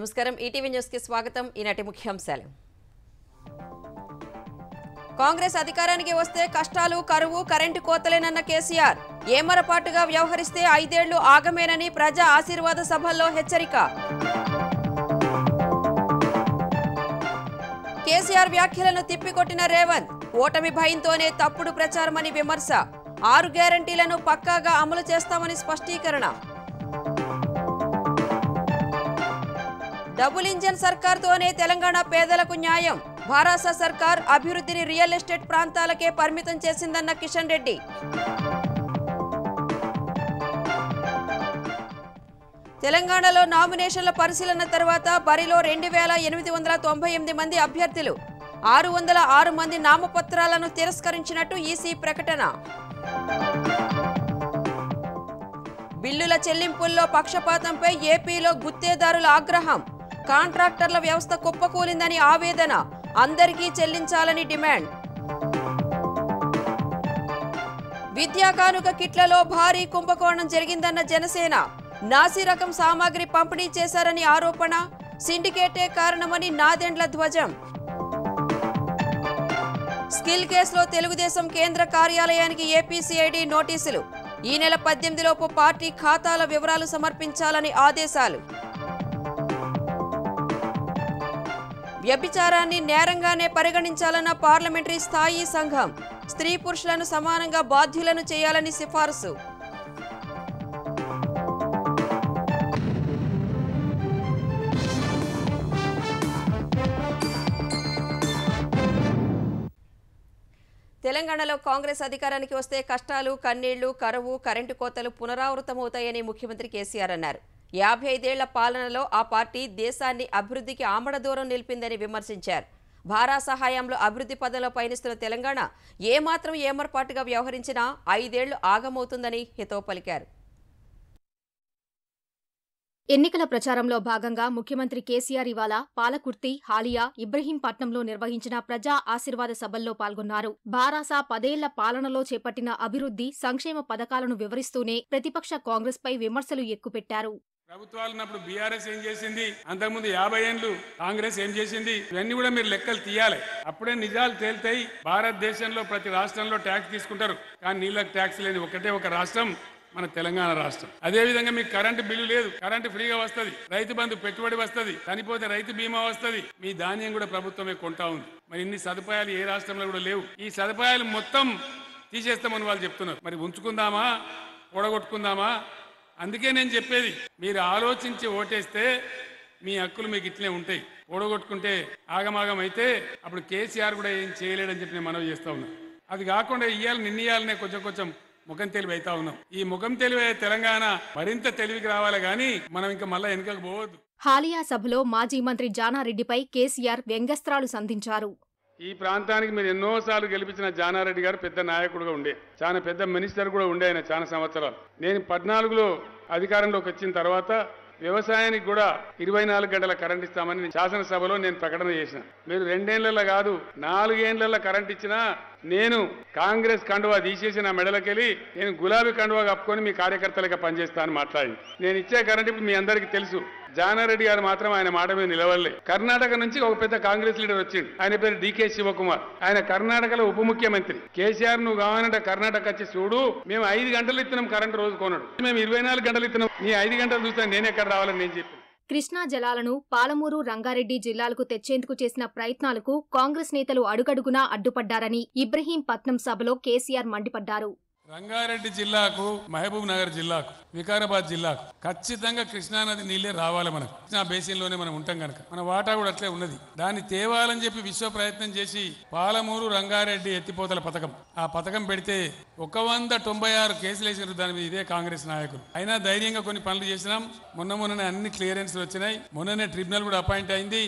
నమస్కారం ETV news కి స్వాగతం ఈనాటి ముఖ్యాంశాలు కాంగ్రెస్ అధికారానికి వస్తే కష్టాలు కరువు కరెంటు కోతలేనన్న కేసీఆర్ ఏమరపాటుగా వ్యవహరిస్తే ఐదేళ్లు ఆగమేనని ప్రజా ఆశీర్వాద సభల్లో హెచ్చరిక కేసీఆర్ వ్యాఖ్యలను తిప్పికొట్టిన రేవంత్ ఓటమి భయంతోనే తప్పుడు ప్రచారమని విమర్శ ఆరు గ్యారంటీలను పక్కాగా అమలు చేస్తామని స్పష్టీకరణ డబుల్ ఇంజన్ సర్కార్తోనే తెలంగాణ పేదలకు న్యాయం భారాస సర్కార్ అభివృద్ధిని రియల్ ఎస్టేట్ ప్రాంతాలకే పరిమితం చేసిందన్న కిషన్ రెడ్డి తెలంగాణలో నామినేషన్ల పరిశీలన తర్వాత బరిలో రెండు వేల ఎనిమిది వందల తొంభై ఎనిమిది మంది అభ్యర్థులు ఆరు వందల ఆరు మంది నామపత్రాలను తిరస్కరించినట్టు ఈసీ ప్రకటన బిల్లుల చెల్లింపుల్లో పక్షపాతంపై ఏపీలో గుత్తేదారుల ఆగ్రహం కాంట్రాక్టర్ల వ్యవస్థ కుప్పకూలిందని ఆవేదన అందరికీ చెల్లించాలని డిమాండ్ విద్యా కానుక కిట్లలో భారీ కుంభకోణం జరిగిందన్న జనసేన నాసి రకం సామాగ్రి పంపిణీ చేశారని ఆరోపణ సిండికేటే కారణమని నాదెండ్ల ధ్వజం స్కిల్ కేసులో తెలుగుదేశం కేంద్ర కార్యాలయానికి ఏపీసీఐడి నోటీసులు ఈ నెల పద్దెనిమిదిలోపు పార్టీ ఖాతాల వివరాలు సమర్పించాలని ఆదేశాలు వ్యభిచారాన్ని నేరంగానే పరిగణించాలన్న పార్లమెంటరీ స్థాయి సంఘం స్త్రీ పురుషులను సమానంగా బాధ్యులను చేయాలని సిఫార్సు తెలంగాణలో కాంగ్రెస్ అధికారానికి వస్తే కష్టాలు కన్నీళ్లు కరువు కరెంటు కోతలు పునరావృతమవుతాయని ముఖ్యమంత్రి కేసీఆర్ అన్నారు యాభై ఐదేళ్ల పాలనలో ఆ పార్టీ దేశాన్ని అభివృద్ధికి ఆమడ దూరం నిలిపిందని విమర్శించారు భారా సహాయంలో అభివృద్ధి పదంలో పయనిస్తున్న తెలంగాణ ఏమాత్రం ఏమర్పాటుగా వ్యవహరించినా ఐదేళ్లు ఆగమవుతుందని హితవు పలికారు ఎన్నికల ప్రచారంలో భాగంగా ముఖ్యమంత్రి కేసీఆర్ ఇవాళ పాలకుర్తి హాలియా ఇబ్రహీంపట్నంలో నిర్వహించిన ప్రజా ఆశీర్వాద సభల్లో పాల్గొన్నారు భారాసా పదేళ్ల పాలనలో చేపట్టిన అభివృద్ధి సంక్షేమ పథకాలను వివరిస్తూనే ప్రతిపక్ష కాంగ్రెస్పై విమర్శలు ఎక్కుపెట్టారు ప్రభుత్వాలు ఉన్నప్పుడు బీఆర్ఎస్ ఏం చేసింది అంతకుముందు యాభై ఏళ్ళు కాంగ్రెస్ ఏం చేసింది ఇవన్నీ కూడా మీరు లెక్కలు తీయాలి అప్పుడే నిజాలు తేలుతాయి భారతదేశంలో ప్రతి రాష్ట్రంలో ట్యాక్స్ తీసుకుంటారు కానీ నీళ్ళకి ట్యాక్స్ లేని ఒకటే ఒక రాష్ట్రం మన తెలంగాణ రాష్ట్రం అదే విధంగా మీకు కరెంటు బిల్లు లేదు కరెంటు ఫ్రీగా వస్తుంది రైతు బంధు పెట్టుబడి వస్తుంది చనిపోతే రైతు బీమా వస్తుంది మీ ధాన్యం కూడా ప్రభుత్వమే కొంటా ఉంది మరి ఇన్ని సదుపాయాలు ఏ రాష్ట్రంలో కూడా లేవు ఈ సదుపాయాలు మొత్తం తీసేస్తామని వాళ్ళు చెప్తున్నారు మరి ఉంచుకుందామా కూడగొట్టుకుందామా అందుకే నేను చెప్పేది మీరు ఆలోచించి ఓటేస్తే మీ హక్కులు మీకు ఇట్లే ఉంటాయి ఓడగొట్టుకుంటే ఆగమాగం అయితే అప్పుడు కేసీఆర్ కూడా ఏం చేయలేడని చెప్పి నేను మనవి చేస్తా ఉన్నా అది కాకుండా ఇయ్యాల నిన్నీయాలనే కొంచెం కొంచెం ముఖం తెలివి అవుతా ఉన్నాం ఈ ముఖం తెలివి తెలంగాణ మరింత తెలివికి రావాలి కానీ మనం ఇంకా మళ్ళీ వెనుకకు పోవద్దు హాలియా సభలో మాజీ మంత్రి జానారెడ్డిపై కేసీఆర్ వ్యంగ్యస్త్రాలు సంధించారు ఈ ప్రాంతానికి మీరు ఎన్నోసార్లు గెలిపించిన జానారెడ్డి గారు పెద్ద నాయకుడుగా ఉండే చాలా పెద్ద మినిస్టర్ కూడా ఉండే ఆయన చాలా సంవత్సరాలు నేను పద్నాలుగులో అధికారంలోకి వచ్చిన తర్వాత వ్యవసాయానికి కూడా ఇరవై నాలుగు గంటల కరెంట్ ఇస్తామని శాసనసభలో నేను ప్రకటన చేసిన మీరు రెండేళ్లలో కాదు నాలుగేళ్లలో కరెంట్ ఇచ్చినా నేను కాంగ్రెస్ కండువా తీసేసి నా మెడలకెళ్ళి నేను గులాబీ కండువా కప్పుకొని మీ కార్యకర్తలుగా పనిచేస్తానని మాట్లాడి నేను ఇచ్చే కరెంట్ ఇప్పుడు మీ అందరికీ తెలుసు జానారెడ్డి గారు మాత్రం ఆయన మాట మీద నిలవల్లే కర్ణాటక నుంచి ఒక పెద్ద కాంగ్రెస్ లీడర్ వచ్చిండు ఆయన పేరు డికే శివకుమార్ ఆయన కర్ణాటకలో ఉప ముఖ్యమంత్రి కేసీఆర్ నువ్వు కావాలంటే కర్ణాటక వచ్చి చూడు మేము ఐదు గంటలు ఇస్తున్నాం కరెంట్ రోజు కొనడు మేము ఇరవై నాలుగు గంటలు ఇస్తున్నాం నీ ఐదు గంటలు చూస్తాను నేను ఎక్కడ రావాలని నేను చెప్పి కృష్ణా జలాలను పాలమూరు రంగారెడ్డి జిల్లాలకు తెచ్చేందుకు చేసిన ప్రయత్నాలకు కాంగ్రెస్ నేతలు అడుగడుగునా అడ్డుపడ్డారని ఇబ్రహీంపట్నం సభలో కేసీఆర్ మండిపడ్డారు రంగారెడ్డి జిల్లాకు మహబూబ్ నగర్ జిల్లాకు వికారాబాద్ జిల్లాకు ఖచ్చితంగా కృష్ణానది నీళ్లే రావాలి మనకు కృష్ణా బేసిన్లోనే మనం ఉంటాం కనుక మన వాటా కూడా అట్లే ఉన్నది దాన్ని తేవాలని చెప్పి విశ్వ ప్రయత్నం చేసి పాలమూరు రంగారెడ్డి ఎత్తిపోతల పథకం ఆ పథకం పెడితే ఒక వంద తొంభై ఆరు కేసులు వేసినారు దాని మీద ఇదే కాంగ్రెస్ నాయకులు అయినా ధైర్యంగా కొన్ని పనులు చేసినాం మొన్న మొన్ననే అన్ని క్లియరెన్స్లు వచ్చినాయి మొన్ననే ట్రిబ్యునల్ కూడా అపాయింట్ అయింది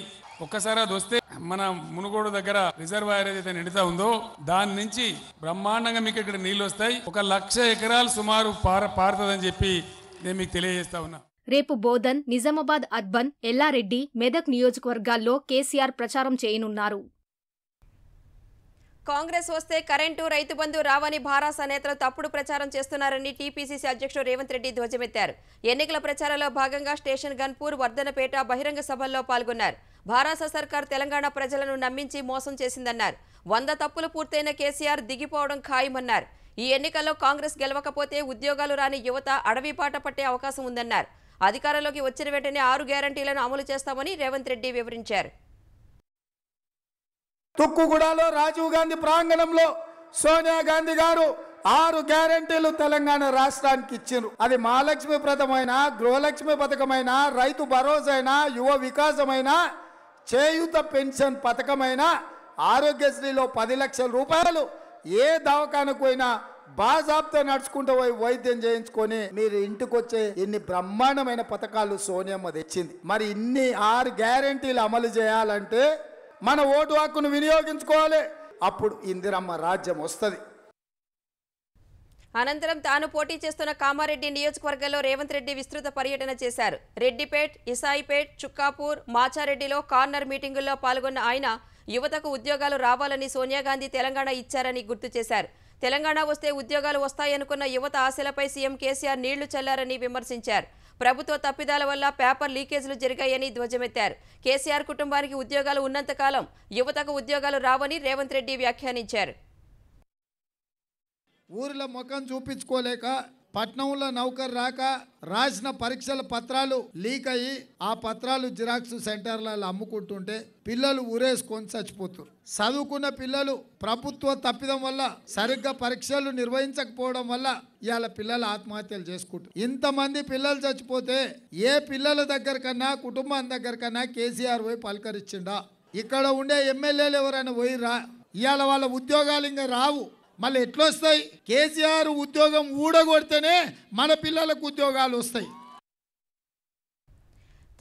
ఒక్కసారి అది వస్తే మన మునుగోడు దగ్గర రిజర్వాయర్ ఏదైతే నిండుతా ఉందో దాని నుంచి బ్రహ్మాండంగా మీకు ఇక్కడ నీళ్లు వస్తాయి ఒక లక్ష ఎకరాలు సుమారు పార పారుతుందని చెప్పి నేను మీకు తెలియజేస్తా ఉన్నా రేపు బోధన్ నిజామాబాద్ అర్బన్ ఎల్లారెడ్డి మెదక్ నియోజకవర్గాల్లో కేసీఆర్ ప్రచారం చేయనున్నారు కాంగ్రెస్ వస్తే కరెంటు రైతు బంధు రావని భారాస నేతలు తప్పుడు ప్రచారం చేస్తున్నారని టీపీసీసీ అధ్యక్షుడు రేవంత్ రెడ్డి ధ్వజమెత్తారు ఎన్నికల ప్రచారంలో భాగంగా స్టేషన్ గన్పూర్ వర్ధనపేట బహిరంగ సభల్లో పాల్గొన్నారు భారత సర్కార్ తెలంగాణ ప్రజలను నమ్మించి మోసం చేసిందన్నారు వంద తప్పులు పూర్తయిన కేసీఆర్ దిగిపోవడం ఖాయమన్నారు ఈ ఎన్నికల్లో కాంగ్రెస్ గెలవకపోతే ఉద్యోగాలు రాని యువత అడవి పాట పట్టే అవకాశం ఉందన్నారు అధికారంలోకి వచ్చిన వెంటనే ఆరు గ్యారంటీలను అమలు చేస్తామని రేవంత్ రెడ్డి వివరించారు తుక్కుగూడలో రాజీవ్ గాంధీ ప్రాంగణంలో సోనియా గాంధీ గారు ఆరు గ్యారంటీలు తెలంగాణ రాష్ట్రానికి ఇచ్చిండ్రు అది మహాలక్ష్మి ప్రథమైన గృహలక్ష్మి పథకమైన రైతు అయినా యువ వికాసమైనా చేయుత పెన్షన్ పథకమైన ఆరోగ్యశ్రీలో పది లక్షల రూపాయలు ఏ దవాఖానకు పోయినా బాజాబ్తో నడుచుకుంటూ పోయి వైద్యం చేయించుకొని మీరు ఇంటికి వచ్చే ఇన్ని బ్రహ్మాండమైన పథకాలు సోనియమ్మ తెచ్చింది మరి ఇన్ని ఆరు గ్యారంటీలు అమలు చేయాలంటే మన ఓటు హక్కును వినియోగించుకోవాలి అప్పుడు ఇందిరమ్మ రాజ్యం వస్తుంది అనంతరం తాను పోటీ చేస్తున్న కామారెడ్డి నియోజకవర్గంలో రేవంత్ రెడ్డి విస్తృత పర్యటన చేశారు రెడ్డిపేట్ ఇసాయిపేట్ చుక్కాపూర్ మాచారెడ్డిలో కార్నర్ మీటింగుల్లో పాల్గొన్న ఆయన యువతకు ఉద్యోగాలు రావాలని సోనియా గాంధీ తెలంగాణ ఇచ్చారని గుర్తు చేశారు తెలంగాణ వస్తే ఉద్యోగాలు వస్తాయనుకున్న యువత ఆశలపై సీఎం కేసీఆర్ నీళ్లు చల్లారని విమర్శించారు ప్రభుత్వ తప్పిదాల వల్ల పేపర్ లీకేజీలు జరిగాయని ధ్వజమెత్తారు కేసీఆర్ కుటుంబానికి ఉద్యోగాలు ఉన్నంతకాలం యువతకు ఉద్యోగాలు రావని రేవంత్ రెడ్డి వ్యాఖ్యానించారు ఊరిలో ముఖం చూపించుకోలేక పట్నంలో నౌకర్ రాక రాసిన పరీక్షల పత్రాలు లీక్ అయ్యి ఆ పత్రాలు జిరాక్స్ సెంటర్లలో అమ్ముకుంటుంటే పిల్లలు ఊరేసుకొని చచ్చిపోతున్నారు చదువుకున్న పిల్లలు ప్రభుత్వ తప్పిదం వల్ల సరిగ్గా పరీక్షలు నిర్వహించకపోవడం వల్ల ఇవాళ పిల్లలు ఆత్మహత్యలు చేసుకుంటారు ఇంతమంది పిల్లలు చచ్చిపోతే ఏ పిల్లల దగ్గర కన్నా కుటుంబం దగ్గర కన్నా కేసీఆర్ పోయి పలకరించిండా ఇక్కడ ఉండే ఎమ్మెల్యేలు ఎవరైనా పోయిరా ఇవాళ వాళ్ళ ఉద్యోగాలు ఇంకా రావు మళ్ళీ ఎట్లొస్తాయి కేసీఆర్ ఉద్యోగం ఊడగొడితేనే మన పిల్లలకు ఉద్యోగాలు వస్తాయి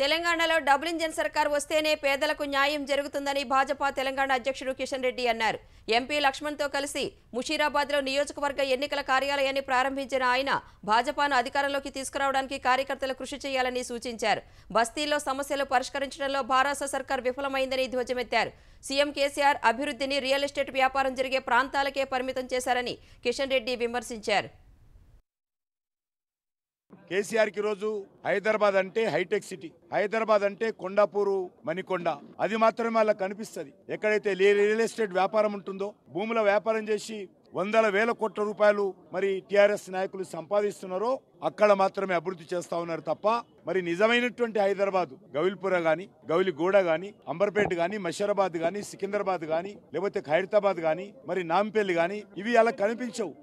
తెలంగాణలో డబుల్ ఇంజన్ సర్కార్ వస్తేనే పేదలకు న్యాయం జరుగుతుందని భాజపా తెలంగాణ అధ్యక్షుడు కిషన్ రెడ్డి అన్నారు ఎంపీ లక్ష్మణ్తో కలిసి ముషీరాబాద్లో నియోజకవర్గ ఎన్నికల కార్యాలయాన్ని ప్రారంభించిన ఆయన భాజపాను అధికారంలోకి తీసుకురావడానికి కార్యకర్తలు కృషి చేయాలని సూచించారు బస్తీల్లో సమస్యలు పరిష్కరించడంలో భారత సర్కార్ విఫలమైందని ధ్వజమెత్తారు సీఎం కేసీఆర్ అభివృద్ధిని రియల్ ఎస్టేట్ వ్యాపారం జరిగే ప్రాంతాలకే పరిమితం చేశారని కిషన్ రెడ్డి విమర్శించారు కేసీఆర్కి రోజు హైదరాబాద్ అంటే హైటెక్ సిటీ హైదరాబాద్ అంటే కొండాపూరు మణికొండ అది మాత్రమే వాళ్ళకి కనిపిస్తుంది ఎక్కడైతే రియల్ ఎస్టేట్ వ్యాపారం ఉంటుందో భూముల వ్యాపారం చేసి వందల వేల కోట్ల రూపాయలు మరి టిఆర్ఎస్ నాయకులు సంపాదిస్తున్నారో అక్కడ మాత్రమే అభివృద్ధి చేస్తా ఉన్నారు తప్ప మరి నిజమైనటువంటి హైదరాబాద్ గౌల్పుర గాని గౌలిగూడ గాని అంబర్పేట గాని మషీరాబాద్ గాని సికింద్రాబాద్ గాని లేకపోతే ఖైరతాబాద్ గాని మరి నాంపల్లి గాని ఇవి అలా కనిపించవు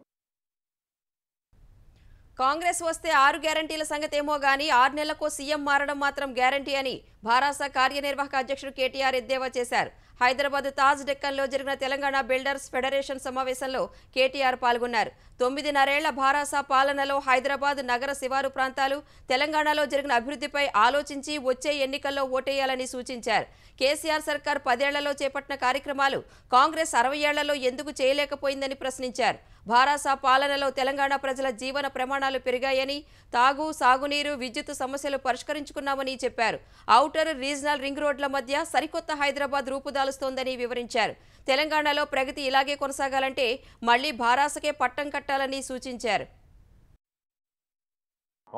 కాంగ్రెస్ వస్తే ఆరు గ్యారంటీల సంగతేమో గాని ఆరు నెలలకు సీఎం మారడం మాత్రం గ్యారంటీ అని భారాస కార్యనిర్వాహక అధ్యక్షుడు కేటీఆర్ ఎద్దేవా చేశారు హైదరాబాద్ తాజ్ డెక్కన్లో జరిగిన తెలంగాణ బిల్డర్స్ ఫెడరేషన్ సమావేశంలో కేటీఆర్ పాల్గొన్నారు తొమ్మిదిన్నరేళ్ల భారాస పాలనలో హైదరాబాద్ నగర శివారు ప్రాంతాలు తెలంగాణలో జరిగిన అభివృద్ధిపై ఆలోచించి వచ్చే ఎన్నికల్లో ఓటేయాలని సూచించారు కేసీఆర్ సర్కార్ పదేళ్లలో చేపట్టిన కార్యక్రమాలు కాంగ్రెస్ అరవై ఏళ్లలో ఎందుకు చేయలేకపోయిందని ప్రశ్నించారు భారాసా పాలనలో తెలంగాణ ప్రజల జీవన ప్రమాణాలు పెరిగాయని తాగు సాగునీరు విద్యుత్ సమస్యలు పరిష్కరించుకున్నామని చెప్పారు ఔటర్ రీజనల్ రింగ్ రోడ్ల మధ్య సరికొత్త హైదరాబాద్ రూపుదాల కాలుస్తోందని వివరించారు తెలంగాణలో ప్రగతి ఇలాగే కొనసాగాలంటే మళ్లీ భారాసకే పట్టం కట్టాలని సూచించారు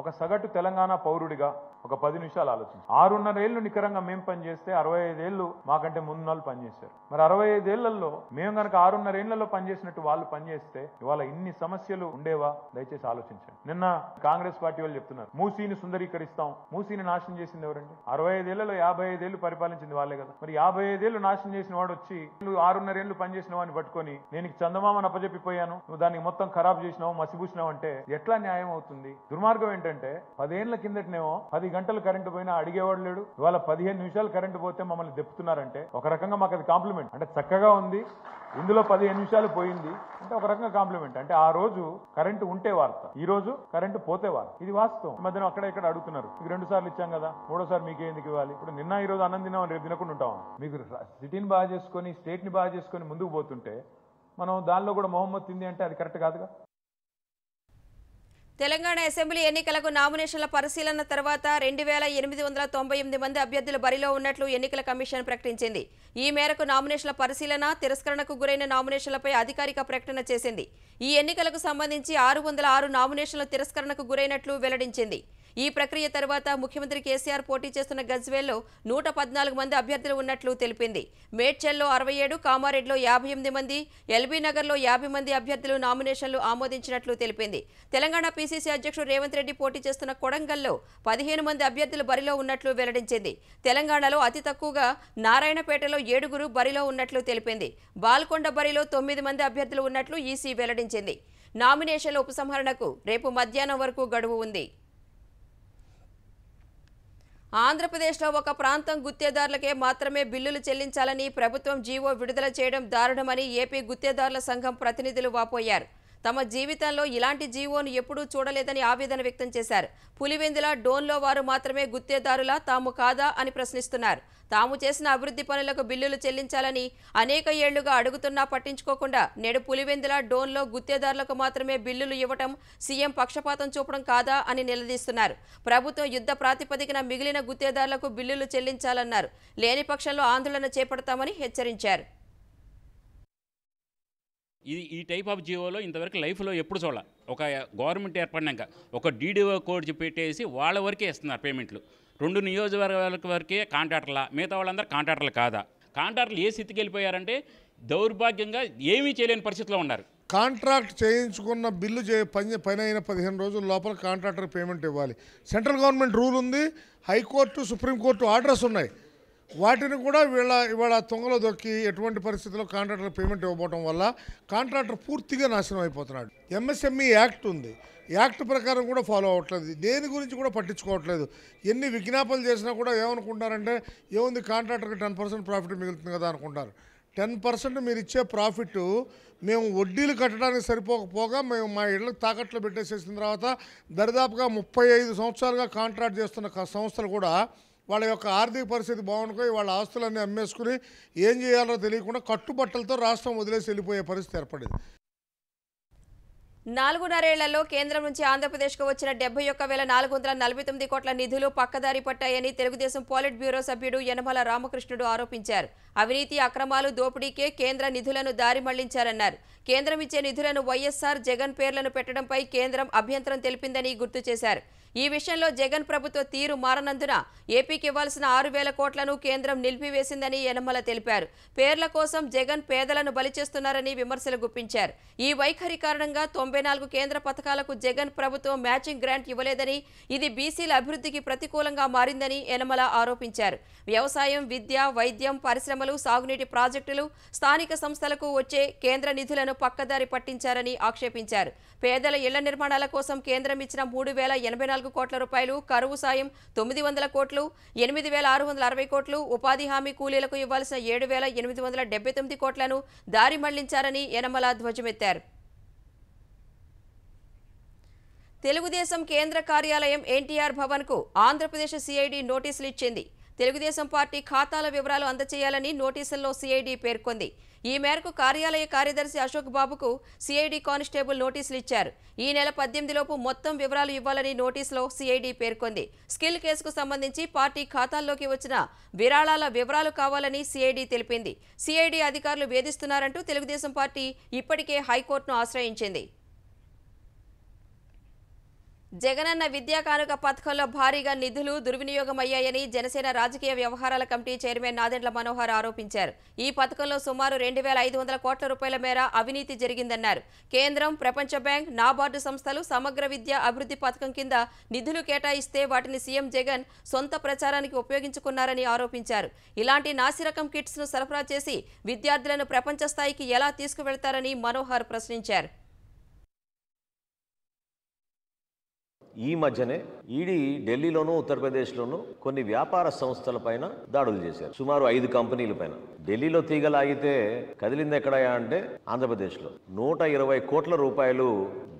ఒక సగటు తెలంగాణ పౌరుడిగా ఒక పది నిమిషాలు ఆలోచించి ఆరున్నరేళ్లు నికరంగా మేము పనిచేస్తే అరవై ఐదేళ్లు మాకంటే ముందు నాళ్ళు పనిచేశారు మరి అరవై ఐదేళ్లలో మేము కనుక ఆరున్నరేళ్లలో పనిచేసినట్టు వాళ్ళు పనిచేస్తే ఇవాళ ఇన్ని సమస్యలు ఉండేవా దయచేసి ఆలోచించండి నిన్న కాంగ్రెస్ పార్టీ వాళ్ళు చెప్తున్నారు మూసీని సుందరీకరిస్తాం మూసీని నాశనం చేసింది ఎవరండి అరవై ఐదేళ్లలో యాభై ఐదేళ్లు పరిపాలించింది వాళ్ళే కదా మరి యాభై ఐదేళ్లు నాశనం చేసిన వాడు వచ్చి ఆరున్నరేళ్లు పనిచేసిన వాడిని పట్టుకొని నేను చందమామని అప్పజెప్పిపోయాను నువ్వు దానికి మొత్తం ఖరాబ్ చేసినావు మసిపూసినావు అంటే ఎట్లా న్యాయం అవుతుంది దుర్మార్గం ఏంటంటే పదేళ్ల కిందటనేమో పది గంటలు కరెంటు పోయినా అడిగేవాడు లేడు ఇవాళ పదిహేను నిమిషాలు కరెంటు పోతే మమ్మల్ని దెప్పుతున్నారంటే ఒక రకంగా మాకు అది కాంప్లిమెంట్ అంటే చక్కగా ఉంది ఇందులో పదిహేను నిమిషాలు పోయింది అంటే ఒక రకంగా కాంప్లిమెంట్ అంటే ఆ రోజు కరెంటు ఉంటే వార్త ఈ రోజు కరెంటు పోతే వార్త ఇది వాస్తవం మధ్యన అక్కడ ఇక్కడ అడుగుతున్నారు మీకు రెండు సార్లు ఇచ్చాం కదా మూడోసారి మీకే ఎందుకు ఇవ్వాలి ఇప్పుడు నిన్న ఈ రోజు అన్నం తిన్నాం రేపు తినకుండా ఉంటాం మీకు సిటీని బాగా చేసుకొని స్టేట్ని బాగా చేసుకొని ముందుకు పోతుంటే మనం దానిలో కూడా మొహమ్మద్ తింది అంటే అది కరెక్ట్ కాదుగా తెలంగాణ అసెంబ్లీ ఎన్నికలకు నామినేషన్ల పరిశీలన తర్వాత రెండు వేల ఎనిమిది వందల తొంభై ఎనిమిది మంది అభ్యర్థులు బరిలో ఉన్నట్లు ఎన్నికల కమిషన్ ప్రకటించింది ఈ మేరకు నామినేషన్ల పరిశీలన తిరస్కరణకు గురైన నామినేషన్లపై అధికారిక ప్రకటన చేసింది ఈ ఎన్నికలకు సంబంధించి ఆరు వందల ఆరు నామినేషన్ల తిరస్కరణకు గురైనట్లు వెల్లడించింది ఈ ప్రక్రియ తర్వాత ముఖ్యమంత్రి కేసీఆర్ పోటీ చేస్తున్న గజ్వేల్లో నూట పద్నాలుగు మంది అభ్యర్థులు ఉన్నట్లు తెలిపింది మేడ్చల్లో అరవై ఏడు కామారెడ్లో యాభై ఎనిమిది మంది నగర్లో యాభై మంది అభ్యర్థులు నామినేషన్లు ఆమోదించినట్లు తెలిపింది తెలంగాణ పీసీసీ అధ్యక్షుడు రేవంత్ రెడ్డి పోటీ చేస్తున్న కొడంగల్లో పదిహేను మంది అభ్యర్థులు బరిలో ఉన్నట్లు వెల్లడించింది తెలంగాణలో అతి తక్కువగా నారాయణపేటలో ఏడుగురు బరిలో ఉన్నట్లు తెలిపింది బాల్కొండ బరిలో తొమ్మిది మంది అభ్యర్థులు ఉన్నట్లు ఈసీ వెల్లడించింది నామినేషన్ల ఉపసంహరణకు రేపు మధ్యాహ్నం వరకు గడువు ఉంది ఆంధ్రప్రదేశ్లో ఒక ప్రాంతం గుత్తేదారులకే మాత్రమే బిల్లులు చెల్లించాలని ప్రభుత్వం జీవో విడుదల చేయడం దారుణమని ఏపీ గుత్తేదారుల సంఘం ప్రతినిధులు వాపోయారు తమ జీవితంలో ఇలాంటి జీవోను ఎప్పుడూ చూడలేదని ఆవేదన వ్యక్తం చేశారు పులివెందుల డోన్లో వారు మాత్రమే గుత్తేదారులా తాము కాదా అని ప్రశ్నిస్తున్నారు తాము చేసిన అభివృద్ధి పనులకు బిల్లులు చెల్లించాలని అనేక ఏళ్లుగా అడుగుతున్నా పట్టించుకోకుండా నేడు పులివెందుల డోన్లో గుత్తేదారులకు మాత్రమే బిల్లులు ఇవ్వటం సీఎం పక్షపాతం చూపడం కాదా అని నిలదీస్తున్నారు ప్రభుత్వం యుద్ధ ప్రాతిపదికన మిగిలిన గుత్తేదారులకు బిల్లులు చెల్లించాలన్నారు లేని పక్షంలో ఆందోళన చేపడతామని హెచ్చరించారు ఇది ఈ టైప్ ఆఫ్ జియోలో ఇంతవరకు లైఫ్లో ఎప్పుడు చూడాలి ఒక గవర్నమెంట్ ఏర్పడినాక ఒక డీడీఓ కోడ్ పెట్టేసి వాళ్ళ వరకే ఇస్తున్నారు పేమెంట్లు రెండు నియోజకవర్గాలకు వరకే కాంట్రాక్టర్లా మిగతా వాళ్ళందరూ కాంట్రాక్టర్లు కాదా కాంట్రాక్టర్లు ఏ స్థితికి వెళ్ళిపోయారంటే దౌర్భాగ్యంగా ఏమీ చేయలేని పరిస్థితిలో ఉన్నారు కాంట్రాక్ట్ చేయించుకున్న బిల్లు చే పని పని అయిన పదిహేను రోజుల లోపల కాంట్రాక్టర్ పేమెంట్ ఇవ్వాలి సెంట్రల్ గవర్నమెంట్ రూల్ ఉంది హైకోర్టు సుప్రీంకోర్టు ఆర్డర్స్ ఉన్నాయి వాటిని కూడా వీళ్ళ ఇవాళ తొంగలు దొక్కి ఎటువంటి పరిస్థితుల్లో కాంట్రాక్టర్ పేమెంట్ ఇవ్వబోవడం వల్ల కాంట్రాక్టర్ పూర్తిగా నాశనం అయిపోతున్నాడు ఎంఎస్ఎంఈ యాక్ట్ ఉంది యాక్ట్ ప్రకారం కూడా ఫాలో అవ్వట్లేదు దేని గురించి కూడా పట్టించుకోవట్లేదు ఎన్ని విజ్ఞాపనలు చేసినా కూడా ఏమనుకుంటారంటే ఏముంది కాంట్రాక్టర్కి టెన్ పర్సెంట్ ప్రాఫిట్ మిగులుతుంది కదా అనుకుంటారు టెన్ పర్సెంట్ మీరు ఇచ్చే ప్రాఫిట్ మేము వడ్డీలు కట్టడానికి సరిపోకపోగా మేము మా ఇళ్ళకి తాకట్లో పెట్టేసేసిన తర్వాత దరిదాపుగా ముప్పై సంవత్సరాలుగా కాంట్రాక్ట్ చేస్తున్న సంస్థలు కూడా వాళ్ళ యొక్క ఆర్థిక పరిస్థితి బాగుండుకొని వాళ్ళ ఆస్తులన్నీ అమ్మేసుకుని ఏం చేయాలో తెలియకుండా కట్టుబట్టలతో రాష్ట్రం వదిలేసి వెళ్ళిపోయే పరిస్థితి ఏర్పడింది నాలుగున్నరేళ్లలో కేంద్రం నుంచి ఆంధ్రప్రదేశ్కు వచ్చిన డెబ్బై ఒక్క వేల నాలుగు వందల నలభై తొమ్మిది కోట్ల నిధులు పక్కదారి పట్టాయని తెలుగుదేశం పోలిట్ బ్యూరో సభ్యుడు యనమల రామకృష్ణుడు ఆరోపించారు అవినీతి అక్రమాలు దోపిడీకే కేంద్ర నిధులను దారి మళ్లించారన్నారు కేంద్రం ఇచ్చే నిధులను వైఎస్సార్ జగన్ పేర్లను పెట్టడంపై కేంద్రం అభ్యంతరం తెలిపిందని గుర్తు చేశారు ఈ విషయంలో జగన్ ప్రభుత్వ తీరు మారనందున ఏపీకి ఇవ్వాల్సిన ఆరు వేల కోట్లను కేంద్రం నిలిపివేసిందని యనమల తెలిపారు పేర్ల కోసం జగన్ పేదలను బలి చేస్తున్నారని విమర్శలు గుప్పించారు ఈ వైఖరి కారణంగా తొంభై నాలుగు కేంద్ర పథకాలకు జగన్ ప్రభుత్వం మ్యాచింగ్ గ్రాంట్ ఇవ్వలేదని ఇది బీసీల అభివృద్ధికి ప్రతికూలంగా మారిందని యనమల ఆరోపించారు వ్యవసాయం విద్య వైద్యం పరిశ్రమలు సాగునీటి ప్రాజెక్టులు స్థానిక సంస్థలకు వచ్చే కేంద్ర నిధులను పక్కదారి పట్టించారని ఆక్షేపించారు పేదల ఇళ్ల నిర్మాణాల కోసం కేంద్రం ఇచ్చిన మూడు వేల ఎనభై నాలుగు నాలుగు కోట్ల రూపాయలు కరువు సాయం తొమ్మిది వందల కోట్లు ఎనిమిది వేల ఆరు వందల అరవై కోట్లు ఉపాధి హామీ కూలీలకు ఇవ్వాల్సిన ఏడు వేల ఎనిమిది వందల డెబ్బై తొమ్మిది కోట్లను దారి మళ్లించారని యనమల ధ్వజమెత్తారు తెలుగుదేశం కేంద్ర కార్యాలయం ఎన్టీఆర్ భవన్కు ఆంధ్రప్రదేశ్ సిఐడి నోటీసులు ఇచ్చింది తెలుగుదేశం పార్టీ ఖాతాల వివరాలు అందచేయాలని నోటీసుల్లో సిఐడి పేర్కొంది ఈ మేరకు కార్యాలయ కార్యదర్శి అశోక్ బాబుకు సిఐడి కానిస్టేబుల్ నోటీసులు ఇచ్చారు ఈ నెల పద్దెనిమిదిలోపు మొత్తం వివరాలు ఇవ్వాలని నోటీసులో సిఐడి పేర్కొంది స్కిల్ కేసుకు సంబంధించి పార్టీ ఖాతాల్లోకి వచ్చిన విరాళాల వివరాలు కావాలని సిఐడి తెలిపింది సిఐడి అధికారులు వేధిస్తున్నారంటూ తెలుగుదేశం పార్టీ ఇప్పటికే హైకోర్టును ఆశ్రయించింది జగనన్న విద్యా కానుక పథకంలో భారీగా నిధులు దుర్వినియోగమయ్యాయని జనసేన రాజకీయ వ్యవహారాల కమిటీ చైర్మన్ నాదెండ్ల మనోహర్ ఆరోపించారు ఈ పథకంలో సుమారు రెండు వేల ఐదు వందల కోట్ల రూపాయల మేర అవినీతి జరిగిందన్నారు కేంద్రం ప్రపంచ బ్యాంక్ నాబార్డు సంస్థలు సమగ్ర విద్యా అభివృద్ధి పథకం కింద నిధులు కేటాయిస్తే వాటిని సీఎం జగన్ సొంత ప్రచారానికి ఉపయోగించుకున్నారని ఆరోపించారు ఇలాంటి నాసిరకం కిట్స్ను సరఫరా చేసి విద్యార్థులను ప్రపంచ స్థాయికి ఎలా తీసుకువెళ్తారని మనోహర్ ప్రశ్నించారు ఈ మధ్యనే ఈడీ ఢిల్లీలోనూ ఉత్తరప్రదేశ్లోనూ కొన్ని వ్యాపార సంస్థల పైన దాడులు చేశారు సుమారు ఐదు కంపెనీల పైన ఢిల్లీలో తీగలాగితే కదిలింది ఎక్కడయా అంటే ఆంధ్రప్రదేశ్లో నూట ఇరవై కోట్ల రూపాయలు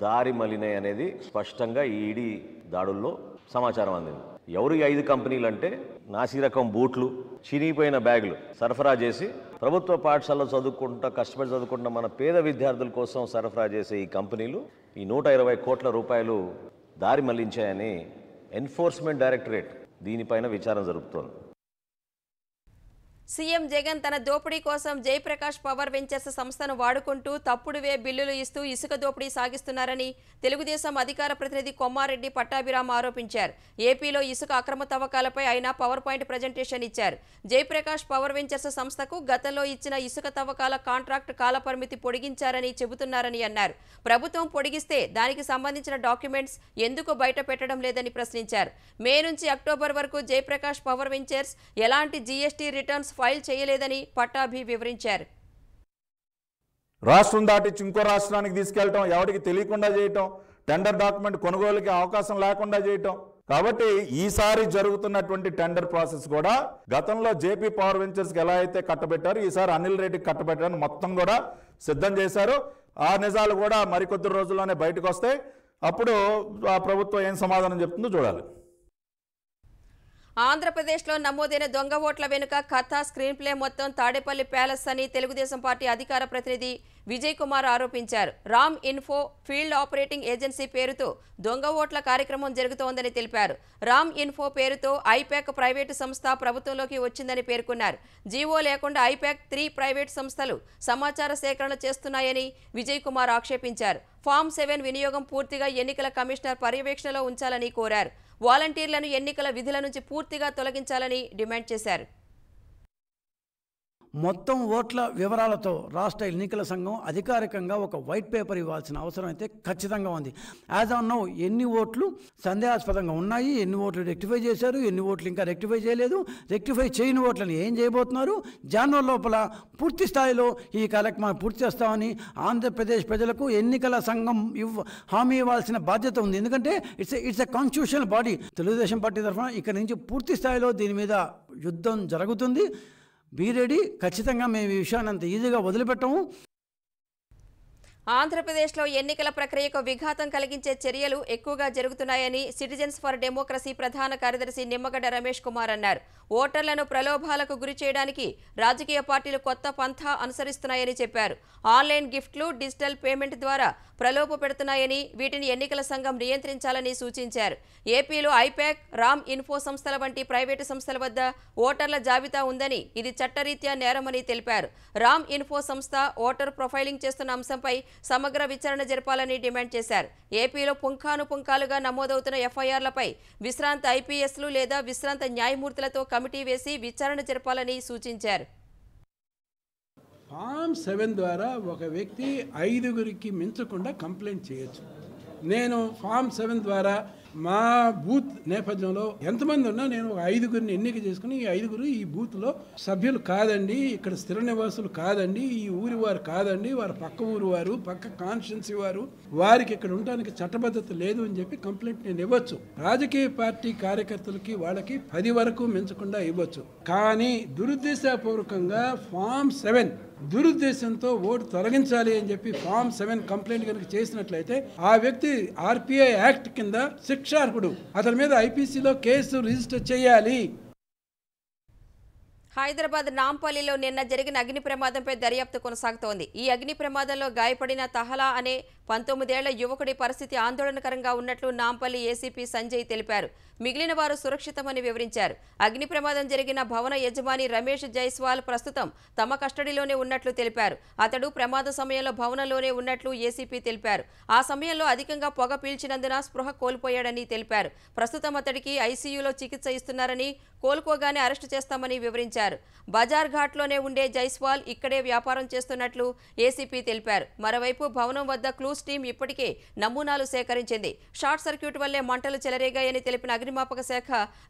దారి మలినాయి అనేది స్పష్టంగా ఈడీ దాడుల్లో సమాచారం అందింది ఎవరు ఐదు కంపెనీలు అంటే నాసి రకం బూట్లు చినిగిపోయిన బ్యాగులు సరఫరా చేసి ప్రభుత్వ పాఠశాలలో చదువుకుంటా కష్టపడి చదువుకుంటున్న మన పేద విద్యార్థుల కోసం సరఫరా చేసే ఈ కంపెనీలు ఈ నూట ఇరవై కోట్ల రూపాయలు దారి మళ్లించాయని ఎన్ఫోర్స్మెంట్ డైరెక్టరేట్ దీనిపైన విచారణ జరుపుతోంది సీఎం జగన్ తన దోపిడీ కోసం జయప్రకాష్ పవర్ వెంచర్స్ సంస్థను వాడుకుంటూ తప్పుడువే బిల్లులు ఇస్తూ ఇసుక దోపిడీ సాగిస్తున్నారని తెలుగుదేశం అధికార ప్రతినిధి కొమ్మారెడ్డి పట్టాభిరామ ఆరోపించారు ఏపీలో ఇసుక అక్రమ తవ్వకాలపై ఆయన పవర్ పాయింట్ ప్రజెంటేషన్ ఇచ్చారు జయప్రకాష్ పవర్ వెంచర్స్ సంస్థకు గతంలో ఇచ్చిన ఇసుక తవ్వకాల కాంట్రాక్ట్ కాలపరిమితి పొడిగించారని చెబుతున్నారని అన్నారు ప్రభుత్వం పొడిగిస్తే దానికి సంబంధించిన డాక్యుమెంట్స్ ఎందుకు బయట పెట్టడం లేదని ప్రశ్నించారు మే నుంచి అక్టోబర్ వరకు జయప్రకాష్ పవర్ వెంచర్స్ ఎలాంటి జీఎస్టీ రిటర్న్స్ ఫైల్ చేయలేదని పట్టాభి వివరించారు రాష్ట్రం దాటి ఇంకో రాష్ట్రానికి తీసుకెళ్లటం ఎవరికి తెలియకుండా చేయటం టెండర్ డాక్యుమెంట్ కొనుగోలుకి అవకాశం లేకుండా చేయటం కాబట్టి ఈసారి జరుగుతున్నటువంటి టెండర్ ప్రాసెస్ కూడా గతంలో జేపీ పవర్ వెంచర్స్కి ఎలా అయితే కట్టబెట్టారో ఈసారి అనిల్ రెడ్డికి కట్టబెట్టారని మొత్తం కూడా సిద్ధం చేశారు ఆ నిజాలు కూడా మరికొద్ది రోజుల్లోనే బయటకు వస్తాయి అప్పుడు ఆ ప్రభుత్వం ఏం సమాధానం చెప్తుందో చూడాలి ఆంధ్రప్రదేశ్లో నమోదైన దొంగ ఓట్ల వెనుక కథ స్క్రీన్ ప్లే మొత్తం తాడేపల్లి ప్యాలెస్ అని తెలుగుదేశం పార్టీ అధికార ప్రతినిధి విజయ్ కుమార్ ఆరోపించారు Ram info field operating agency పేరుతో దొంగ ఓట్ల కార్యక్రమం జరుగుతోందని తెలిపారు రామ్ ఇన్ఫో పేరుతో ఐప్యాక్ ప్రైవేటు సంస్థ ప్రభుత్వంలోకి వచ్చిందని పేర్కొన్నారు జీవో లేకుండా ఐప్యాక్ త్రీ ప్రైవేట్ సంస్థలు సమాచార సేకరణ చేస్తున్నాయని విజయ్ కుమార్ ఆక్షేపించారు ఫామ్ సెవెన్ వినియోగం పూర్తిగా ఎన్నికల కమిషనర్ పర్యవేక్షణలో ఉంచాలని కోరారు వాలంటీర్లను ఎన్నికల విధుల నుంచి పూర్తిగా తొలగించాలని డిమాండ్ చేశారు మొత్తం ఓట్ల వివరాలతో రాష్ట్ర ఎన్నికల సంఘం అధికారికంగా ఒక వైట్ పేపర్ ఇవ్వాల్సిన అవసరం అయితే ఖచ్చితంగా ఉంది యాజ్ ఆన్ నో ఎన్ని ఓట్లు సందేహాస్పదంగా ఉన్నాయి ఎన్ని ఓట్లు రెక్టిఫై చేశారు ఎన్ని ఓట్లు ఇంకా రెక్టిఫై చేయలేదు రెక్టిఫై చేయని ఓట్లను ఏం చేయబోతున్నారు జనవరి లోపల పూర్తి స్థాయిలో ఈ కార్యక్రమాన్ని పూర్తి చేస్తామని ఆంధ్రప్రదేశ్ ప్రజలకు ఎన్నికల సంఘం ఇవ్వ హామీ ఇవ్వాల్సిన బాధ్యత ఉంది ఎందుకంటే it's it's a constitutional body Telugu Desam party తరఫున ఇక్కడ నుంచి పూర్తి స్థాయిలో దీని మీద యుద్ధం జరుగుతుంది బీరెడీ ఖచ్చితంగా మేము ఈ విషయాన్ని అంత ఈజీగా వదిలిపెట్టము ఆంధ్రప్రదేశ్లో ఎన్నికల ప్రక్రియకు విఘాతం కలిగించే చర్యలు ఎక్కువగా జరుగుతున్నాయని సిటిజన్స్ ఫర్ డెమోక్రసీ ప్రధాన కార్యదర్శి నిమ్మగడ్డ రమేష్ కుమార్ అన్నారు ఓటర్లను ప్రలోభాలకు గురి చేయడానికి రాజకీయ పార్టీలు కొత్త పంథా అనుసరిస్తున్నాయని చెప్పారు ఆన్లైన్ గిఫ్ట్లు డిజిటల్ పేమెంట్ ద్వారా ప్రలోభ పెడుతున్నాయని వీటిని ఎన్నికల సంఘం నియంత్రించాలని సూచించారు ఏపీలో ఐపాక్ రామ్ ఇన్ఫో సంస్థల వంటి ప్రైవేటు సంస్థల వద్ద ఓటర్ల జాబితా ఉందని ఇది చట్టరీత్యా నేరమని తెలిపారు రామ్ ఇన్ఫో సంస్థ ఓటర్ ప్రొఫైలింగ్ చేస్తున్న అంశంపై సమగ్ర విచారణ జరపాలని డిమాండ్ చేశారు ఏపీలో పుంఖానుపుంఖాలుగా నమోదవుతున్న ఎఫ్ఐఆర్లపై విశ్రాంత ఐపీఎస్లు లేదా విశ్రాంత న్యాయమూర్తులతో కమిటీ వేసి విచారణ జరపాలని సూచించారు ఫామ్ సెవెన్ ద్వారా ఒక వ్యక్తి ఐదుగురికి మించకుండా కంప్లైంట్ చేయొచ్చు నేను ఫామ్ సెవెన్ ద్వారా మా బూత్ నేపథ్యంలో ఎంతమంది ఉన్నా నేను ఒక ఐదుగురిని ఎన్నిక చేసుకుని ఈ ఐదుగురు ఈ బూత్లో సభ్యులు కాదండి ఇక్కడ స్థిర నివాసులు కాదండి ఈ ఊరి వారు కాదండి వారు పక్క ఊరు వారు పక్క కాన్స్టిట్యున్సీ వారు వారికి ఇక్కడ ఉండడానికి చట్టబద్ధత లేదు అని చెప్పి కంప్లైంట్ నేను ఇవ్వచ్చు రాజకీయ పార్టీ కార్యకర్తలకి వాళ్ళకి పది వరకు మించకుండా ఇవ్వచ్చు కానీ దురుద్దేశపూర్వకంగా ఫామ్ సెవెన్ దురుద్దేశంతో ఓటు తొలగించాలి అని చెప్పి ఫామ్ సెవెన్ కంప్లైంట్ కనుక చేసినట్లయితే ఆ వ్యక్తి ఆర్పిఐ యాక్ట్ కింద శిక్షార్హుడు అతని మీద ఐపీసీలో కేసు రిజిస్టర్ చేయాలి హైదరాబాద్ నాంపల్లిలో నిన్న జరిగిన అగ్ని ప్రమాదంపై దర్యాప్తు కొనసాగుతోంది ఈ అగ్ని ప్రమాదంలో గాయపడిన తహలా అనే పంతొమ్మిదేళ్ల యువకుడి పరిస్థితి ఆందోళనకరంగా ఉన్నట్లు నాంపల్లి ఏసీపీ సంజయ్ తెలిపారు మిగిలిన వారు సురక్షితమని వివరించారు అగ్ని ప్రమాదం జరిగిన భవన యజమాని రమేష్ జైస్వాల్ ప్రస్తుతం తమ కస్టడీలోనే ఉన్నట్లు తెలిపారు అతడు ప్రమాద సమయంలో భవనంలోనే ఉన్నట్లు ఏసీపీ తెలిపారు ఆ సమయంలో అధికంగా పొగ పీల్చినందున స్పృహ కోల్పోయాడని తెలిపారు ప్రస్తుతం అతడికి ఐసీయూలో చికిత్స ఇస్తున్నారని కోలుకోగానే అరెస్టు చేస్తామని వివరించారు బజార్ ఘాట్లోనే ఉండే జైస్వాల్ ఇక్కడే వ్యాపారం చేస్తున్నట్లు ఏసీపీ తెలిపారు మరోవైపు భవనం వద్ద క్లూ క్రూస్ టీం ఇప్పటికే నమూనాలు సేకరించింది షార్ట్ సర్క్యూట్ వల్లే మంటలు చెలరేగాయని తెలిపిన అగ్నిమాపక శాఖ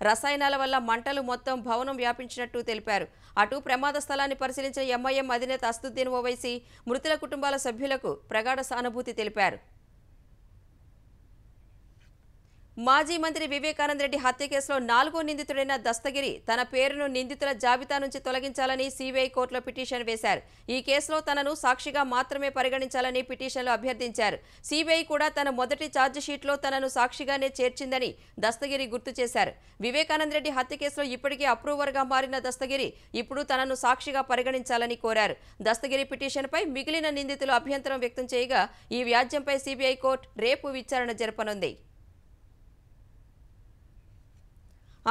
రసాయనాల వల్ల మంటలు మొత్తం భవనం వ్యాపించినట్టు తెలిపారు అటు ప్రమాద స్థలాన్ని పరిశీలించిన ఎంఐఎం అధినేత అస్తుద్దీన్ ఓవైసీ మృతుల కుటుంబాల సభ్యులకు ప్రగాఢ సానుభూతి తెలిపారు మాజీ మంత్రి వివేకానంద రెడ్డి హత్య కేసులో నాలుగో నిందితుడైన దస్తగిరి తన పేరును నిందితుల జాబితా నుంచి తొలగించాలని సిబిఐ కోర్టులో పిటిషన్ వేశారు ఈ కేసులో తనను సాక్షిగా మాత్రమే పరిగణించాలని పిటిషన్లో అభ్యర్థించారు సిబిఐ కూడా తన మొదటి ఛార్జిషీట్లో తనను సాక్షిగానే చేర్చిందని దస్తగిరి గుర్తు చేశారు వివేకానంద రెడ్డి హత్య కేసులో ఇప్పటికే అప్రూవర్గా మారిన దస్తగిరి ఇప్పుడు తనను సాక్షిగా పరిగణించాలని కోరారు దస్తగిరి పిటిషన్పై మిగిలిన నిందితులు అభ్యంతరం వ్యక్తం చేయగా ఈ వ్యాజ్యంపై సిబిఐ కోర్టు రేపు విచారణ జరపనుంది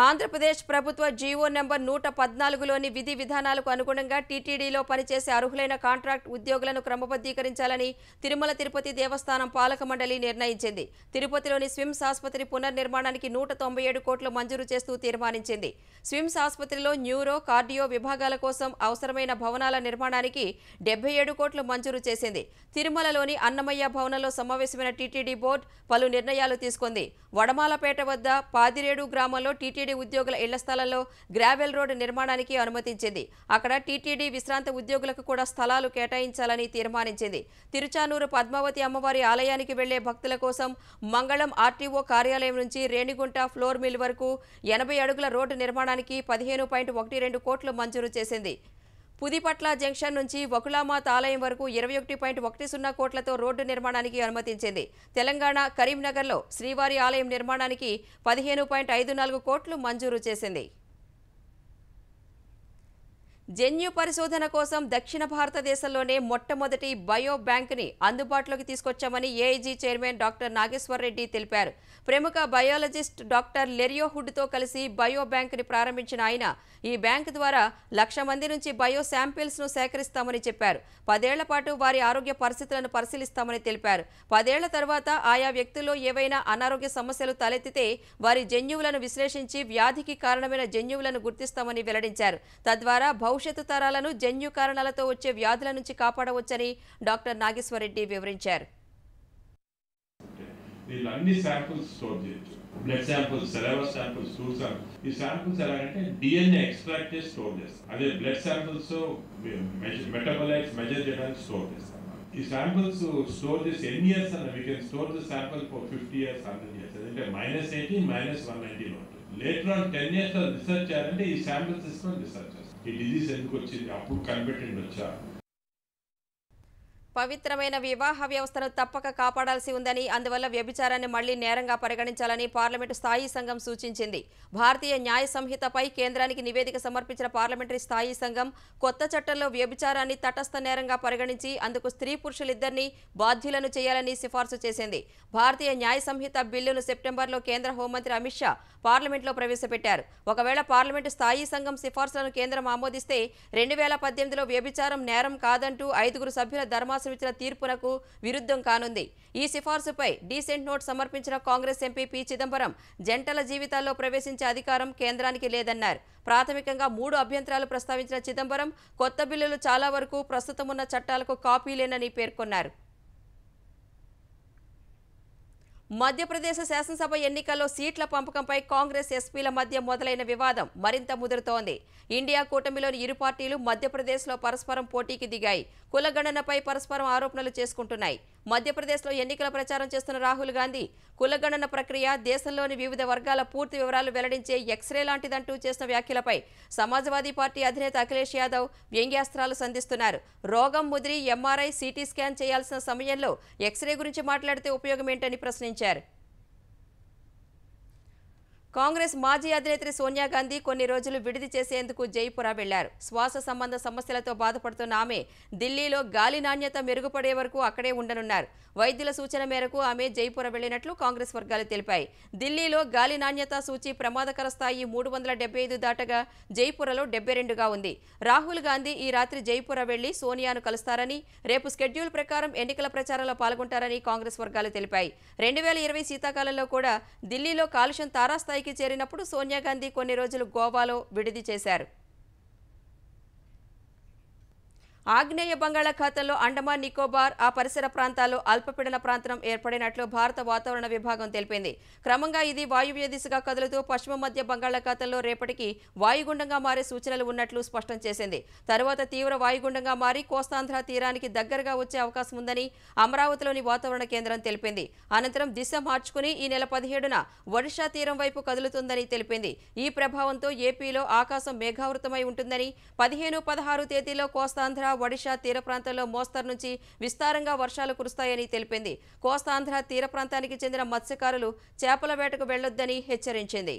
ఆంధ్రప్రదేశ్ ప్రభుత్వ జీవో నెంబర్ నూట పద్నాలుగులోని విధి విధానాలకు అనుగుణంగా టీటీడీలో పనిచేసే అర్హులైన కాంట్రాక్ట్ ఉద్యోగులను క్రమబద్ధీకరించాలని తిరుమల తిరుపతి దేవస్థానం పాలక మండలి నిర్ణయించింది తిరుపతిలోని స్విమ్స్ ఆసుపత్రి పునర్నిర్మాణానికి నూట తొంభై ఏడు కోట్లు మంజూరు చేస్తూ తీర్మానించింది స్విమ్స్ ఆసుపత్రిలో న్యూరో కార్డియో విభాగాల కోసం అవసరమైన భవనాల నిర్మాణానికి డెబ్బై ఏడు కోట్లు మంజూరు చేసింది తిరుమలలోని అన్నమయ్య భవనంలో సమావేశమైన టీటీడీ బోర్డు పలు నిర్ణయాలు తీసుకుంది వడమాలపేట వద్ద పాదిరేడు గ్రామంలో టీటీడీ టీటీడీ ఉద్యోగుల ఇళ్ల స్థలాల్లో గ్రావెల్ రోడ్డు నిర్మాణానికి అనుమతించింది అక్కడ టీటీడీ విశ్రాంత ఉద్యోగులకు కూడా స్థలాలు కేటాయించాలని తీర్మానించింది తిరుచానూరు పద్మావతి అమ్మవారి ఆలయానికి వెళ్లే భక్తుల కోసం మంగళం ఆర్టీఓ కార్యాలయం నుంచి రేణిగుంట ఫ్లోర్ మిల్ వరకు ఎనభై అడుగుల రోడ్డు నిర్మాణానికి పదిహేను కోట్లు మంజూరు చేసింది పుదిపట్ల జంక్షన్ నుంచి వకులామాత్ ఆలయం వరకు ఇరవై ఒకటి పాయింట్ ఒకటి సున్నా కోట్లతో రోడ్డు నిర్మాణానికి అనుమతించింది తెలంగాణ కరీంనగర్లో శ్రీవారి ఆలయం నిర్మాణానికి పదిహేను పాయింట్ ఐదు నాలుగు కోట్లు మంజూరు చేసింది జన్యు పరిశోధన కోసం దక్షిణ భారతదేశంలోనే మొట్టమొదటి బయో ని అందుబాటులోకి తీసుకొచ్చామని AIG chairman doctor Nageshwar Reddy తెలిపారు ప్రముఖ బయాలజిస్ట్ డాక్టర్ లెరియో తో కలిసి బయో ని ప్రారంభించిన ఆయన ఈ బ్యాంకు ద్వారా లక్ష మంది నుంచి బయో శాంపిల్స్ను సేకరిస్తామని చెప్పారు పదేళ్ల పాటు వారి ఆరోగ్య పరిస్థితులను పరిశీలిస్తామని తెలిపారు పదేళ్ల తర్వాత ఆయా వ్యక్తుల్లో ఏవైనా అనారోగ్య సమస్యలు తలెత్తితే వారి జన్యువులను విశ్లేషించి వ్యాధికి కారణమైన జన్యువులను గుర్తిస్తామని వెల్లడించారు తద్వారా భవిష్యత్ భవిష్యత్తు తరాలను జన్యు కారణాలతో వచ్చే వ్యాధుల నుంచి కాపాడవచ్చని డాక్టర్ నాగేశ్వరరెడ్డి వివరించారు వీళ్ళన్ని శాంపుల్స్ స్టోర్ చేయొచ్చు blood samples samples two samples ఈ శాంపుల్స్ ఎలాగంటే డిఎన్ఏ ఎక్స్ట్రాక్ట్ చేసి స్టోర్ చేస్తాం అదే బ్లడ్ శాంపుల్స్ మెటబలైట్స్ మెజర్ చేయడానికి స్టోర్ చేస్తాం ఈ శాంపుల్స్ స్టోర్ చేసి ఎన్ని ఇయర్స్ అన్న we can store the sample for fifty years hundred years అంటే మైనస్ ఎయిటీ మైనస్ వన్ ఉంటుంది later on ten years research చేయాలంటే ఈ శాంపుల్స్ తీసుకొని రీసెర్చ్ ఈ డిజీజ్ ఎందుకు వచ్చింది అప్పుడు కనిపెట్టండి వచ్చా పవిత్రమైన వివాహ వ్యవస్థను తప్పక కాపాడాల్సి ఉందని అందువల్ల వ్యభిచారాన్ని మళ్లీ నేరంగా పరిగణించాలని పార్లమెంటు స్థాయి సంఘం సూచించింది భారతీయ న్యాయ సంహితపై కేంద్రానికి నివేదిక సమర్పించిన పార్లమెంటరీ స్థాయి సంఘం కొత్త చట్టంలో వ్యభిచారాన్ని తటస్థ నేరంగా పరిగణించి అందుకు స్త్రీ పురుషులిద్దరినీ బాధ్యులను చేయాలని సిఫార్సు చేసింది భారతీయ న్యాయ సంహిత బిల్లును సెప్టెంబర్లో కేంద్ర హోంమంత్రి అమిత్ షా పార్లమెంట్లో ప్రవేశపెట్టారు ఒకవేళ పార్లమెంటు స్థాయి సంఘం సిఫార్సులను కేంద్రం ఆమోదిస్తే రెండు వేల పద్దెనిమిదిలో వ్యభిచారం నేరం కాదంటూ ఐదుగురు సభ్యుల ధర్మాసు ధర్మాసనం ఇచ్చిన తీర్పునకు విరుద్ధం కానుంది ఈ సిఫార్సుపై డీసెంట్ నోట్ సమర్పించిన కాంగ్రెస్ ఎంపీ పి చిదంబరం జంటల జీవితాల్లో ప్రవేశించే అధికారం కేంద్రానికి లేదన్నారు ప్రాథమికంగా మూడు అభ్యంతరాలు ప్రస్తావించిన చిదంబరం కొత్త బిల్లులు చాలా వరకు ప్రస్తుతం ఉన్న చట్టాలకు కాపీలేనని పేర్కొన్నారు మధ్యప్రదేశ్ శాసనసభ ఎన్నికల్లో సీట్ల పంపకంపై కాంగ్రెస్ ఎస్పీల మధ్య మొదలైన వివాదం మరింత ముదురుతోంది ఇండియా కూటమిలోని ఇరు పార్టీలు మధ్యప్రదేశ్లో పరస్పరం పోటీకి దిగాయి కులగణనపై పరస్పరం ఆరోపణలు చేసుకుంటున్నాయి మధ్యప్రదేశ్లో ఎన్నికల ప్రచారం చేస్తున్న రాహుల్ గాంధీ కులగణన ప్రక్రియ దేశంలోని వివిధ వర్గాల పూర్తి వివరాలు వెల్లడించే ఎక్స్రే లాంటిదంటూ చేసిన వ్యాఖ్యలపై సమాజ్వాదీ పార్టీ అధినేత అఖిలేష్ యాదవ్ వ్యంగ్యాస్త్రాలు సంధిస్తున్నారు రోగం ముదిరి ఎంఆర్ఐ సిటీ స్కాన్ చేయాల్సిన సమయంలో ఎక్స్రే గురించి మాట్లాడితే ఉపయోగమేంటని ప్రశ్నించారు కాంగ్రెస్ మాజీ అధినేత్రి సోనియా గాంధీ కొన్ని రోజులు విడిది చేసేందుకు జైపురా వెళ్లారు శ్వాస సంబంధ సమస్యలతో బాధపడుతున్న ఆమె ఢిల్లీలో గాలి నాణ్యత మెరుగుపడే వరకు అక్కడే ఉండనున్నారు వైద్యుల సూచన మేరకు ఆమె జైపుర వెళ్లినట్లు కాంగ్రెస్ వర్గాలు తెలిపాయి ఢిల్లీలో గాలి నాణ్యత సూచి ప్రమాదకర స్థాయి మూడు వందల ఐదు దాటగా జైపురలో డెబ్బై రెండుగా ఉంది రాహుల్ గాంధీ ఈ రాత్రి జైపుర వెళ్లి సోనియాను కలుస్తారని రేపు షెడ్యూల్ ప్రకారం ఎన్నికల ప్రచారంలో పాల్గొంటారని కాంగ్రెస్ వర్గాలు తెలిపాయి రెండు వేల ఇరవై శీతాకాలంలో కూడా ఢిల్లీలో కాలుష్యం తారాస్థాయికి చేరినప్పుడు సోనియా గాంధీ కొన్ని రోజులు గోవాలో విడిది చేశారు ఆగ్నేయ బంగాళాఖాతంలో అండమాన్ నికోబార్ ఆ పరిసర ప్రాంతాల్లో అల్పపీడన ప్రాంతం ఏర్పడినట్లు భారత వాతావరణ విభాగం తెలిపింది క్రమంగా ఇది వాయువ్య దిశగా కదులుతూ పశ్చిమ మధ్య బంగాళాఖాతంలో రేపటికి వాయుగుండంగా మారే సూచనలు ఉన్నట్లు స్పష్టం చేసింది తరువాత తీవ్ర వాయుగుండంగా మారి కోస్తాంధ్ర తీరానికి దగ్గరగా వచ్చే అవకాశం ఉందని అమరావతిలోని వాతావరణ కేంద్రం తెలిపింది అనంతరం దిశ మార్చుకుని ఈ నెల పదిహేడున ఒడిషా తీరం వైపు కదులుతుందని తెలిపింది ఈ ప్రభావంతో ఏపీలో ఆకాశం మేఘావృతమై ఉంటుందని పదిహేను పదహారు తేదీలో కోస్తాంధ్ర ఒడిశా తీర ప్రాంతంలో మోస్తరు నుంచి విస్తారంగా వర్షాలు కురుస్తాయని తెలిపింది కోస్తాంధ్ర తీర ప్రాంతానికి చెందిన మత్స్యకారులు చేపల వేటకు వెళ్లొద్దని హెచ్చరించింది